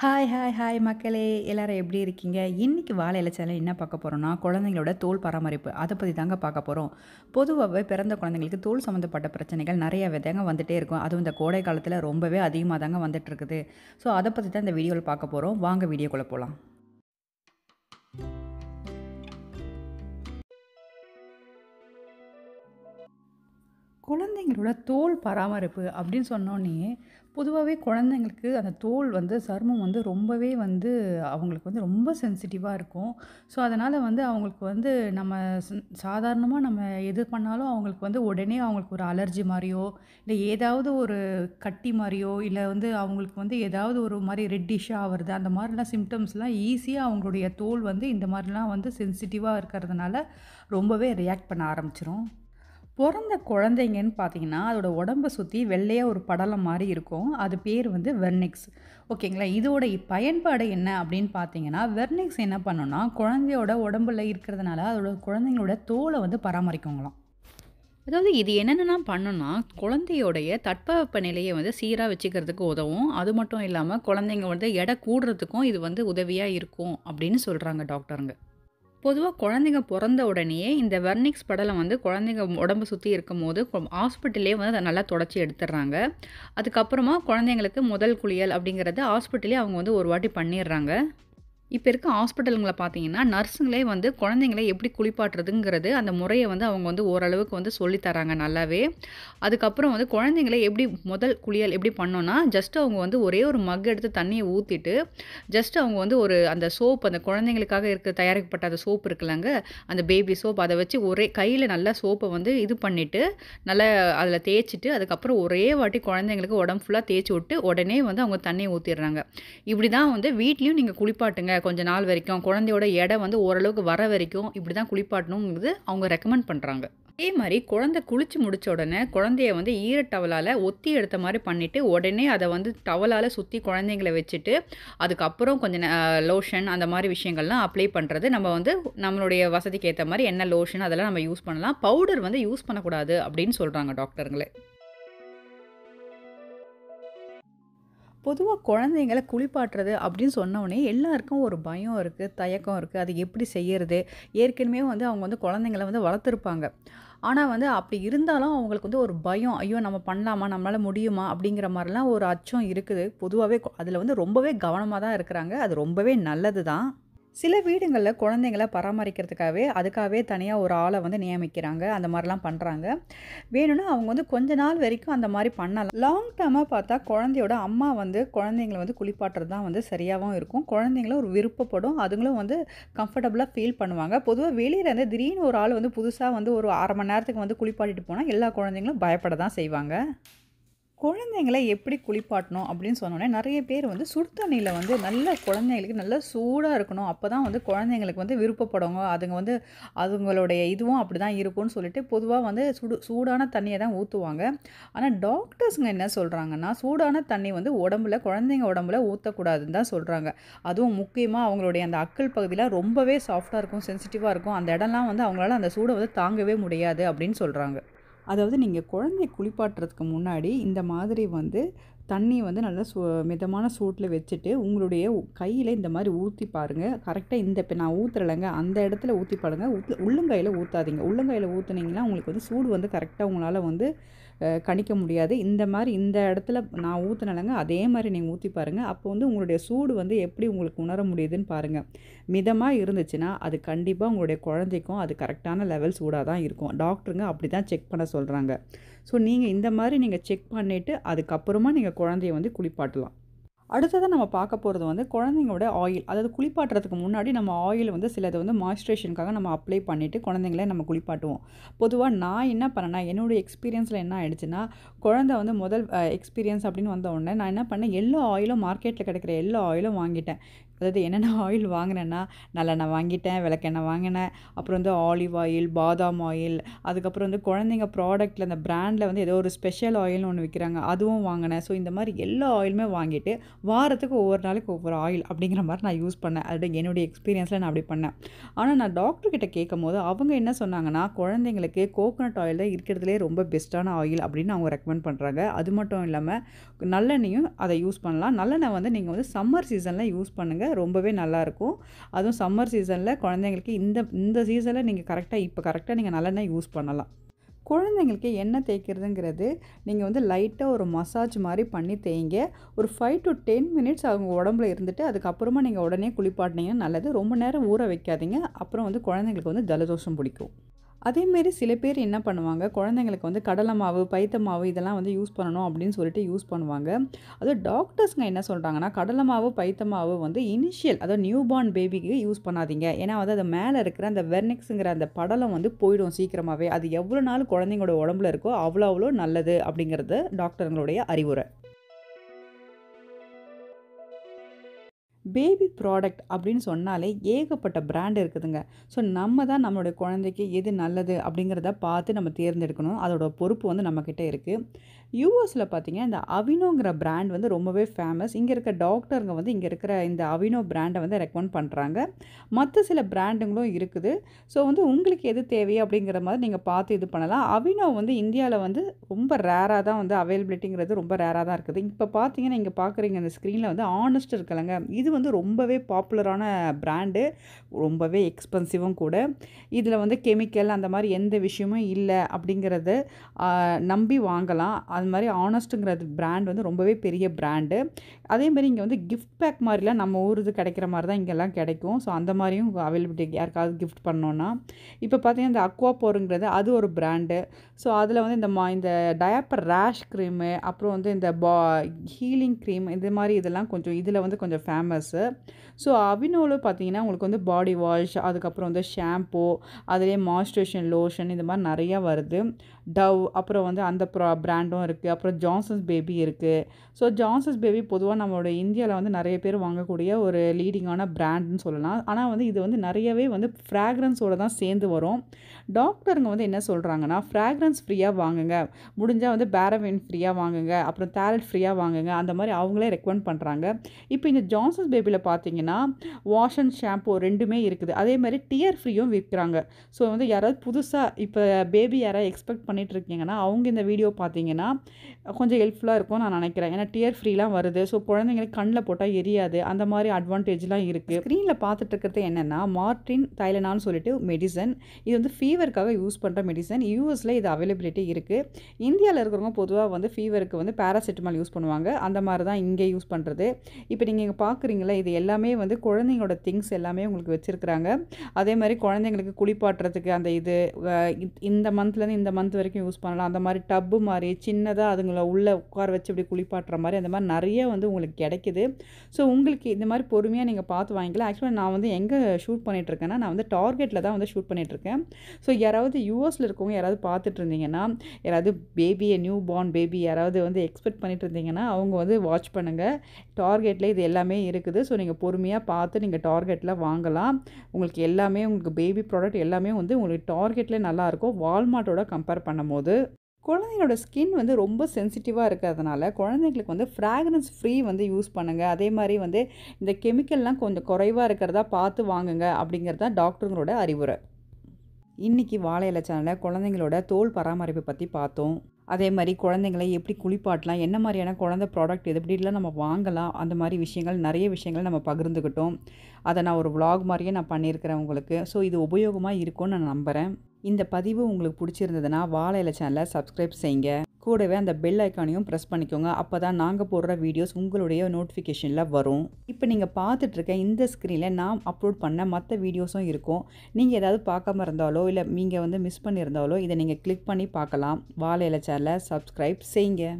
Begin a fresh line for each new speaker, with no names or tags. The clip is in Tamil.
ஹாய் ஹாய் ஹாய் மக்களே எல்லோரும் எப்படி இருக்கீங்க இன்றைக்கி வாழை இலைச்சாலை என்ன பார்க்க போகிறோம்னா குழந்தைங்களோட தோல் பராமரிப்பு அதை பற்றி தாங்க பார்க்க போகிறோம் பொதுவாகவே பிறந்த குழந்தைங்களுக்கு தோல் சம்மந்தப்பட்ட பிரச்சனைகள் நிறைய விதங்க வந்துகிட்டே இருக்கும் அதுவும் இந்த கோடை காலத்தில் ரொம்பவே அதிகமாக தாங்க வந்துட்டுருக்குது ஸோ அதை பற்றி தான் இந்த வீடியோவில் பார்க்க போகிறோம் வாங்க வீடியோக்குள்ளே போகலாம் குழந்தைங்களோட தோல் பராமரிப்பு அப்படின்னு சொன்னோன்னே பொதுவாகவே குழந்தைங்களுக்கு அந்த தோல் வந்து சருமம் வந்து ரொம்பவே வந்து அவங்களுக்கு வந்து ரொம்ப சென்சிட்டிவாக இருக்கும் ஸோ அதனால் வந்து அவங்களுக்கு வந்து நம்ம சாதாரணமாக நம்ம எது பண்ணாலும் அவங்களுக்கு வந்து உடனே அவங்களுக்கு ஒரு அலர்ஜி மாதிரியோ இல்லை ஏதாவது ஒரு கட்டி மாதிரியோ இல்லை வந்து அவங்களுக்கு வந்து ஏதாவது ஒரு மாதிரி ரெட்டிஷாக ஆகிறது அந்த மாதிரிலாம் சிம்டம்ஸ்லாம் ஈஸியாக அவங்களுடைய தோல் வந்து இந்த மாதிரிலாம் வந்து சென்சிட்டிவாக இருக்கிறதுனால ரொம்பவே ரியாக்ட் பண்ண ஆரம்பிச்சிரும் பிறந்த குழந்தைங்கன்னு பார்த்தீங்கன்னா அதோட உடம்பை சுற்றி வெள்ளையாக ஒரு படலம் மாதிரி இருக்கும் அது பேர் வந்து வெர்னிக்ஸ் ஓகேங்களா இதோட பயன்பாடு என்ன அப்படின்னு பார்த்தீங்கன்னா வெர்னிக்ஸ் என்ன பண்ணுன்னா குழந்தையோட உடம்புல இருக்கிறதுனால அதோட குழந்தைங்களோட தோலை வந்து பராமரிக்கங்களாம் அதாவது இது என்னென்னலாம் பண்ணுன்னா குழந்தையோடைய தட்பவெப்ப நிலையை வந்து சீராக வச்சுக்கிறதுக்கு உதவும் அது மட்டும் இல்லாமல் குழந்தைங்க வந்து எடை கூடுறதுக்கும் இது வந்து உதவியாக இருக்கும் அப்படின்னு சொல்கிறாங்க டாக்டருங்க பொதுவாக குழந்தைங்க பிறந்த உடனேயே இந்த வெர்னிக்ஸ் படலம் வந்து குழந்தைங்க உடம்பு சுற்றி இருக்கும் போது ஹாஸ்பிட்டலே வந்து அதை நல்லா தொடச்சி எடுத்துடுறாங்க அதுக்கப்புறமா குழந்தைங்களுக்கு முதல் குளியல் அப்படிங்கிறத ஹாஸ்பிட்டலே அவங்க வந்து ஒரு வாட்டி பண்ணிடுறாங்க இப்போ இருக்க ஹாஸ்பிட்டலுங்களை பார்த்தீங்கன்னா நர்ஸுங்களே வந்து குழந்தைங்கள எப்படி குளிப்பாட்டுறதுங்கிறது அந்த முறையை வந்து அவங்க வந்து ஓரளவுக்கு வந்து சொல்லித்தராங்க நல்லாவே அதுக்கப்புறம் வந்து குழந்தைங்களை எப்படி முதல் குளியல் எப்படி பண்ணோன்னா ஜஸ்ட் அவங்க வந்து ஒரே ஒரு மக் எடுத்து தண்ணியை ஊற்றிட்டு ஜஸ்ட் அவங்க வந்து ஒரு அந்த சோப் அந்த குழந்தைங்களுக்காக இருக்க தயாரிக்கப்பட்ட அந்த சோப் இருக்குல்லங்க அந்த பேபி சோப் அதை வச்சு ஒரே கையில் நல்லா சோப்பை வந்து இது பண்ணிவிட்டு நல்லா அதில் தேய்ச்சிட்டு அதுக்கப்புறம் ஒரே வாட்டி குழந்தைங்களுக்கு உடம்பு ஃபுல்லாக தேய்ச்சி விட்டு உடனே வந்து அவங்க தண்ணியை ஊற்றிடுறாங்க இப்படி தான் வந்து வீட்லேயும் நீங்கள் குளிப்பாட்டுங்க கொஞ்ச நாள் வரைக்கும் குழந்தையோட எடை வந்து ஓரளவுக்கு வர வரைக்கும் இப்படி தான் குளிப்பாட்டணுங்கிறது அவங்க ரெக்கமெண்ட் பண்ணுறாங்க அதே மாதிரி குழந்தை குளிச்சு முடிச்ச உடனே குழந்தைய வந்து ஈர டவலால் ஒத்தி எடுத்த மாதிரி பண்ணிவிட்டு உடனே அதை வந்து டவலால் சுற்றி குழந்தைங்களை வச்சுட்டு அதுக்கப்புறம் கொஞ்சம் லோஷன் அந்த மாதிரி விஷயங்கள்லாம் அப்ளை பண்ணுறது நம்ம வந்து நம்மளுடைய வசதிக்கு ஏற்ற மாதிரி என்ன லோஷன் அதெல்லாம் நம்ம யூஸ் பண்ணலாம் பவுடர் வந்து யூஸ் பண்ணக்கூடாது அப்படின்னு சொல்கிறாங்க டாக்டருங்களே பொதுவாக குழந்தைங்கள குளிப்பாட்டுறது அப்படின்னு சொன்னோடனே எல்லாருக்கும் ஒரு பயம் இருக்குது தயக்கம் இருக்குது அது எப்படி செய்கிறது ஏற்கனவே வந்து அவங்க வந்து குழந்தைங்கள வந்து வளர்த்துருப்பாங்க ஆனால் வந்து அப்படி இருந்தாலும் அவங்களுக்கு வந்து ஒரு பயம் ஐயோ நம்ம பண்ணலாமா நம்மளால் முடியுமா அப்படிங்கிற மாதிரிலாம் ஒரு அச்சம் இருக்குது பொதுவாகவே அதில் வந்து ரொம்பவே கவனமாக தான் இருக்கிறாங்க அது ரொம்பவே நல்லது தான் சில வீடுங்களில் குழந்தைங்களை பராமரிக்கிறதுக்காகவே அதுக்காகவே தனியாக ஒரு ஆளை வந்து நியமிக்கிறாங்க அந்த மாதிரிலாம் பண்ணுறாங்க வேணும்னா அவங்க வந்து கொஞ்ச நாள் வரைக்கும் அந்த மாதிரி பண்ணலாம் லாங் டேர்மாக பார்த்தா குழந்தையோட அம்மா வந்து குழந்தைங்களை வந்து குளிப்பாட்டுறது தான் வந்து சரியாகவும் இருக்கும் குழந்தைங்களும் ஒரு விருப்பப்படும் அதுங்களும் வந்து கம்ஃபர்டபுளாக ஃபீல் பண்ணுவாங்க பொதுவாக இருந்து திடீர்னு ஒரு ஆள் வந்து புதுசாக வந்து ஒரு அரை மணி நேரத்துக்கு வந்து குளிப்பாட்டிட்டு போனால் எல்லா குழந்தைங்களும் பயப்பட தான் செய்வாங்க குழந்தைங்களை எப்படி குளிப்பாட்டணும் அப்படின்னு சொன்னோன்னே நிறைய பேர் வந்து சுடு தண்ணியில் வந்து நல்ல குழந்தைங்களுக்கு நல்ல சூடாக இருக்கணும் அப்போ தான் வந்து குழந்தைங்களுக்கு வந்து விருப்பப்படுங்க அதுங்க வந்து அதுங்களுடைய இதுவும் அப்படி தான் இருக்கும்னு சொல்லிட்டு பொதுவாக வந்து சுடு சூடான தண்ணியை தான் ஊற்றுவாங்க ஆனால் டாக்டர்ஸுங்க என்ன சொல்கிறாங்கன்னா சூடான தண்ணி வந்து உடம்புல குழந்தைங்க உடம்புல ஊற்றக்கூடாதுன்னு தான் சொல்கிறாங்க அதுவும் முக்கியமாக அவங்களுடைய அந்த அக்கல் பகுதியெலாம் ரொம்பவே சாஃப்டாக இருக்கும் சென்சிட்டிவாக இருக்கும் அந்த இடம்லாம் வந்து அவங்களால அந்த சூடை வந்து தாங்கவே முடியாது அப்படின்னு சொல்கிறாங்க அதாவது நீங்கள் குழந்தைய குளிப்பாட்டுறதுக்கு முன்னாடி இந்த மாதிரி வந்து தண்ணி வந்து நல்லா சூ மிதமான சூட்டில் வச்சுட்டு உங்களுடைய கையில் இந்த மாதிரி ஊற்றி பாருங்கள் கரெக்டாக இந்த இப்போ நான் ஊற்றுறலைங்க அந்த இடத்துல ஊற்றி பாருங்கள் ஊற்று உள்ளங்கையில் ஊற்றாதீங்க உள்ளங்கையில் ஊற்றுனீங்கன்னா உங்களுக்கு வந்து சூடு வந்து கரெக்டாக உங்களால் வந்து கணிக்க முடியாது இந்த மாதிரி இந்த இடத்துல நான் ஊற்றினலங்க அதே மாதிரி நீங்கள் ஊற்றி பாருங்கள் அப்போ வந்து உங்களுடைய சூடு வந்து எப்படி உங்களுக்கு உணர முடியுதுன்னு பாருங்கள் மிதமாக இருந்துச்சுன்னா அது கண்டிப்பாக உங்களுடைய குழந்தைக்கும் அது கரெக்டான லெவல் சூடாக தான் இருக்கும் டாக்டருங்க அப்படி தான் செக் பண்ண சொல்கிறாங்க ஸோ நீங்கள் இந்த மாதிரி நீங்கள் செக் பண்ணிவிட்டு அதுக்கப்புறமா நீங்கள் குழந்தைய வந்து குளிப்பாட்டலாம் அடுத்ததாக நம்ம பார்க்க போகிறது வந்து குழந்தைங்களோட ஆயில் அதாவது குளிப்பாட்டுறதுக்கு முன்னாடி நம்ம ஆயில் வந்து சிலது வந்து மாய்ஸ்ட்ரேஷனுக்காக நம்ம அப்ளை பண்ணிவிட்டு குழந்தைங்கள நம்ம குளிப்பாட்டுவோம் பொதுவாக நான் என்ன பண்ணேன்னா என்னுடைய எக்ஸ்பீரியன்ஸில் என்ன ஆயிடுச்சுன்னா குழந்தை வந்து முதல் எக்ஸ்பீரியன்ஸ் அப்படின்னு வந்த உடனே நான் என்ன பண்ணேன் எல்லா ஆயிலும் மார்க்கெட்டில் கிடைக்கிற எல்லா ஆயிலும் வாங்கிட்டேன் அதாவது என்னென்ன ஆயில் வாங்கினேன்னா நல்லெண்ணெய் வாங்கிட்டேன் விளக்கெண்ணெய் வாங்கினேன் அப்புறம் வந்து ஆலிவ் ஆயில் பாதாம் ஆயில் அதுக்கப்புறம் வந்து குழந்தைங்க ப்ராடக்ட்டில் அந்த ப்ராண்டில் வந்து ஏதோ ஒரு ஸ்பெஷல் ஆயில்னு ஒன்று விற்கிறாங்க அதுவும் வாங்கினேன் ஸோ இந்த மாதிரி எல்லா ஆயிலுமே வாங்கிட்டு வாரத்துக்கு ஒவ்வொரு நாளைக்கு ஒவ்வொரு ஆயில் அப்படிங்கிற மாதிரி நான் யூஸ் பண்ணேன் அது என்னுடைய எக்ஸ்பீரியன்ஸில் நான் அப்படி பண்ணேன் ஆனால் நான் டாக்டர்கிட்ட கேட்கும் போது அவங்க என்ன சொன்னாங்கன்னா குழந்தைங்களுக்கு கோகோனட் ஆயில் தான் இருக்கிறதுலே ரொம்ப பெஸ்ட்டான ஆயில் அப்படின்னு அவங்க ரெக்கமெண்ட் பண்ணுறாங்க அது மட்டும் இல்லாமல் நல்லெண்ணையும் அதை யூஸ் பண்ணலாம் நல்லெண்ணெய் வந்து நீங்கள் வந்து சம்மர் சீசனில் யூஸ் பண்ணுங்கள் ரொம்பவே நல்லாயிருக்கும் அதுவும் சம்மர் சீசனில் குழந்தைங்களுக்கு இந்த இந்த சீசனில் நீங்கள் கரெக்டாக இப்போ கரெக்டாக நீங்கள் நல்லெண்ணெய் யூஸ் பண்ணலாம் குழந்தைங்களுக்கு என்ன தேய்க்கிறதுங்கிறது நீங்கள் வந்து லைட்டாக ஒரு மசாஜ் மாதிரி பண்ணி தேய்ங்க ஒரு ஃபைவ் டு டென் மினிட்ஸ் அவங்க உடம்புல இருந்துட்டு அதுக்கப்புறமா நீங்கள் உடனே குளிப்பாட்டினீங்கன்னா நல்லது ரொம்ப நேரம் ஊற வைக்காதீங்க அப்புறம் வந்து குழந்தைங்களுக்கு வந்து ஜலதோஷம் பிடிக்கும் அதேமாரி சில பேர் என்ன பண்ணுவாங்க குழந்தைங்களுக்கு வந்து கடலை மாவு பைத்த மாவு இதெல்லாம் வந்து யூஸ் பண்ணணும் அப்படின்னு சொல்லிட்டு யூஸ் பண்ணுவாங்க அது டாக்டர்ஸுங்க என்ன சொல்கிறாங்கன்னா கடலை மாவு பைத்த மாவு வந்து இனிஷியல் அதாவது நியூ பார்ன் பேபிக்கு யூஸ் பண்ணாதீங்க ஏன்னா வந்து அது மேலே இருக்கிற அந்த வெர்னிக்ஸுங்கிற அந்த படலம் வந்து போயிடும் சீக்கிரமாகவே அது எவ்வளோ நாள் குழந்தைங்களோட உடம்புல இருக்கோ அவ்வளோ அவ்வளோ நல்லது அப்படிங்கிறது டாக்டருங்களுடைய அறிவுரை பேபி ப்ராடக்ட் அப்படின்னு சொன்னாலே ஏகப்பட்ட பிராண்ட் இருக்குதுங்க ஸோ நம்ம தான் நம்மளுடைய குழந்தைக்கு எது நல்லது அப்படிங்கிறத பார்த்து நம்ம தேர்ந்தெடுக்கணும் அதோட பொறுப்பு வந்து நம்மக்கிட்ட இருக்குது யூஎஸில் பார்த்தீங்கன்னா இந்த அவினோங்கிற பிராண்ட் வந்து ரொம்பவே ஃபேமஸ் இங்கே இருக்க டாக்டருங்க வந்து இங்கே இருக்கிற இந்த அவினோ பிராண்டை வந்து ரெக்கமெண்ட் பண்ணுறாங்க மற்ற சில பிராண்டுங்களும் இருக்குது ஸோ வந்து உங்களுக்கு எது தேவையோ அப்படிங்கிற மாதிரி நீங்கள் பார்த்து இது பண்ணலாம் அவினோ வந்து இந்தியாவில் வந்து ரொம்ப ரேராக தான் வந்து அவைலபிலிட்டிங்கிறது ரொம்ப ரேராக தான் இருக்குது இப்போ பார்த்தீங்கன்னா இங்கே பார்க்குறீங்க இந்த ஸ்க்ரீனில் வந்து ஆனஸ்ட் இருக்கலைங்க இது வந்து ரொம்பவே பாப்புலரான ப்ராண்டு ரொம்பவே எக்ஸ்பென்சிவும் கூட இதில் வந்து கெமிக்கல் அந்த மாதிரி எந்த விஷயமும் இல்லை அப்படிங்கிறத நம்பி வாங்கலாம் அது மாதிரி ஆனஸ்ட்டுங்கிறது ப்ராண்ட் வந்து ரொம்பவே பெரிய ப்ராண்டு அதேமாதிரி இங்கே வந்து கிஃப்ட் பேக் மாதிரிலாம் நம்ம ஊர் இது கிடைக்கிற மாதிரி தான் இங்கெல்லாம் கிடைக்கும் ஸோ அந்த மாதிரியும் அவைலபிலிட்டி யாருக்காவது கிஃப்ட் பண்ணோன்னா இப்போ பார்த்தீங்கன்னா இந்த அக்வா போருங்கிறது அது ஒரு ப்ராண்டு ஸோ அதில் வந்து இந்த மா இந்த டயப்பர் ரேஷ் க்ரீமு அப்புறம் வந்து இந்த பா ஹீலிங் க்ரீம் இந்த மாதிரி இதெல்லாம் கொஞ்சம் இதில் வந்து கொஞ்சம் ஃபேமஸ் மெம்பர்ஸு ஸோ அவினோவில் பார்த்தீங்கன்னா உங்களுக்கு வந்து பாடி வாஷ் அதுக்கப்புறம் வந்து ஷாம்பூ அதிலே மாய்ஸ்ட்ரேஷன் லோஷன் இந்த மாதிரி நிறையா வருது டவ் அப்புறம் வந்து அந்த ப்ரா ப்ராண்டும் இருக்குது அப்புறம் ஜான்சன்ஸ் பேபி இருக்குது ஸோ ஜான்சன்ஸ் பேபி பொதுவாக நம்மளோட இந்தியாவில் வந்து நிறைய பேர் வாங்கக்கூடிய ஒரு லீடிங்கான ப்ராண்டுன்னு சொல்லலாம் ஆனால் வந்து இது வந்து நிறையவே வந்து ஃப்ராக்ரன்ஸோடு தான் சேர்ந்து வரும் டாக்டருங்க வந்து என்ன சொல்கிறாங்கன்னா ஃப்ராக்ரன்ஸ் ஃப்ரீயாக வாங்குங்க முடிஞ்சால் வந்து பேரவின் ஃப்ரீயாக வாங்குங்க அப்புறம் தேரட் ஃப்ரீயாக வாங்குங்க அந்த மாதிரி அவங்களே ரெக்கமெண்ட் பண்ணுறாங்க இப்போ இந்த ஜான்சன்ஸ் பேபியில் பார்த்தீங்கன்னா வாஷ் அண்ட் ஷாம்பூ ரெண்டுமே இருக்குது அதே மாதிரி டியர் ஃப்ரீயும் விற்கிறாங்க ஸோ வந்து யாராவது புதுசாக இப்போ பேபி யாராவது எக்ஸ்பெக்ட் பண்ண பண்ணிகிட்ருக்கீங்கன்னா அவங்க இந்த வீடியோ பார்த்தீங்கன்னா கொஞ்சம் ஹெல்ப்ஃபுல்லாக இருக்கும் நான் நினைக்கிறேன் ஏன்னா டியர் ஃப்ரீலாம் வருது ஸோ குழந்தைங்களுக்கு கண்ணில் போட்டால் எரியாது அந்த மாதிரி அட்வான்டேஜ்லாம் இருக்குது ஸ்க்ரீனில் பார்த்துட்டு இருக்கிறது என்னென்னா மார்டின் தைலனான்னு சொல்லிட்டு மெடிசன் இது வந்து ஃபீவருக்காக யூஸ் பண்ணுற மெடிசன் யூஎஸில் இது அவைலபிலிட்டி இருக்குது இந்தியாவில் இருக்கிறவங்க பொதுவாக வந்து ஃபீவருக்கு வந்து பேராசிட்டமால் யூஸ் பண்ணுவாங்க அந்த மாதிரி தான் இங்கே யூஸ் பண்ணுறது இப்போ நீங்கள் இங்கே பார்க்குறீங்களா இது எல்லாமே வந்து குழந்தைங்களோட திங்ஸ் எல்லாமே உங்களுக்கு வச்சுருக்குறாங்க அதே மாதிரி குழந்தைங்களுக்கு குளிப்பாட்டுறதுக்கு அந்த இது இந்த மந்த்லேருந்து இந்த மந்த் வரைக்கும் வரைக்கும் யூஸ் பண்ணலாம் அந்த மாதிரி டப்பு மாதிரி சின்னதாக அதுங்களை உள்ளே உட்கார வச்சு இப்படி குளிப்பாட்டுற மாதிரி அந்த மாதிரி நிறைய வந்து உங்களுக்கு கிடைக்கிது ஸோ உங்களுக்கு இந்த மாதிரி பொறுமையாக நீங்கள் பார்த்து வாங்கிக்கலாம் ஆக்சுவலாக நான் வந்து எங்கே ஷூட் பண்ணிகிட்ருக்கேன்னா நான் வந்து டார்கெட்டில் தான் வந்து ஷூட் பண்ணிகிட்ருக்கேன் ஸோ யாராவது யூஎஸில் இருக்கவங்க யாராவது பார்த்துட்டு இருந்தீங்கன்னா யாராவது பேபியை நியூ பார்ன் பேபி யாராவது வந்து எக்ஸ்பெக்ட் பண்ணிட்டு இருந்தீங்கன்னா அவங்க வந்து வாட்ச் பண்ணுங்கள் டார்கெட்டில் இது எல்லாமே இருக்குது ஸோ நீங்கள் பொறுமையாக பார்த்து நீங்கள் டார்கெட்டில் வாங்கலாம் உங்களுக்கு எல்லாமே உங்களுக்கு பேபி ப்ராடக்ட் எல்லாமே வந்து உங்களுக்கு டார்கெட்டில் நல்லாயிருக்கும் வால்மார்ட்டோட கம்பேர் பண்ண பண்ணும்போது குழந்தைங்களோட ஸ்கின் வந்து ரொம்ப சென்சிட்டிவாக இருக்கிறதுனால குழந்தைங்களுக்கு வந்து ஃப்ராக்ரன்ஸ் ஃப்ரீ வந்து யூஸ் பண்ணுங்கள் அதே மாதிரி வந்து இந்த கெமிக்கல்லாம் கொஞ்சம் குறைவாக இருக்கிறதா பார்த்து வாங்குங்க அப்படிங்கிறது தான் டாக்டருங்களோட அறிவுரை இன்றைக்கி வாழை இலை சேனலில் குழந்தைங்களோட தோல் பராமரிப்பை பற்றி பார்த்தோம் அதே மாதிரி குழந்தைங்களை எப்படி குளிப்பாட்டலாம் என்ன மாதிரியான குழந்தை ப்ராடக்ட் எது எப்படிலாம் நம்ம வாங்கலாம் அந்த மாதிரி விஷயங்கள் நிறைய விஷயங்கள் நம்ம பகிர்ந்துக்கிட்டோம் அதை நான் ஒரு விலாக் மாதிரியே நான் பண்ணியிருக்கிறேன் உங்களுக்கு ஸோ இது உபயோகமாக இருக்கும்னு நான் நம்புகிறேன் இந்த பதிவு உங்களுக்கு பிடிச்சிருந்ததுன்னா வாழை இலை சேனலை சப்ஸ்கிரைப் செய்யுங்க கூடவே அந்த பெல் ஐக்கானையும் ப்ரெஸ் பண்ணிக்கோங்க அப்போ தான் நாங்கள் போடுற வீடியோஸ் உங்களுடைய நோட்டிஃபிகேஷனில் வரும் இப்போ நீங்கள் பார்த்துட்ருக்க இந்த ஸ்க்ரீனில் நாம் அப்லோட் பண்ண மற்ற வீடியோஸும் இருக்கும் நீங்கள் ஏதாவது பார்க்காம இருந்தாலோ இல்லை நீங்கள் வந்து மிஸ் பண்ணியிருந்தாலோ இதை நீங்கள் கிளிக் பண்ணி பார்க்கலாம் வாழை இலை சேனலை சப்ஸ்கிரைப் செய்யுங்க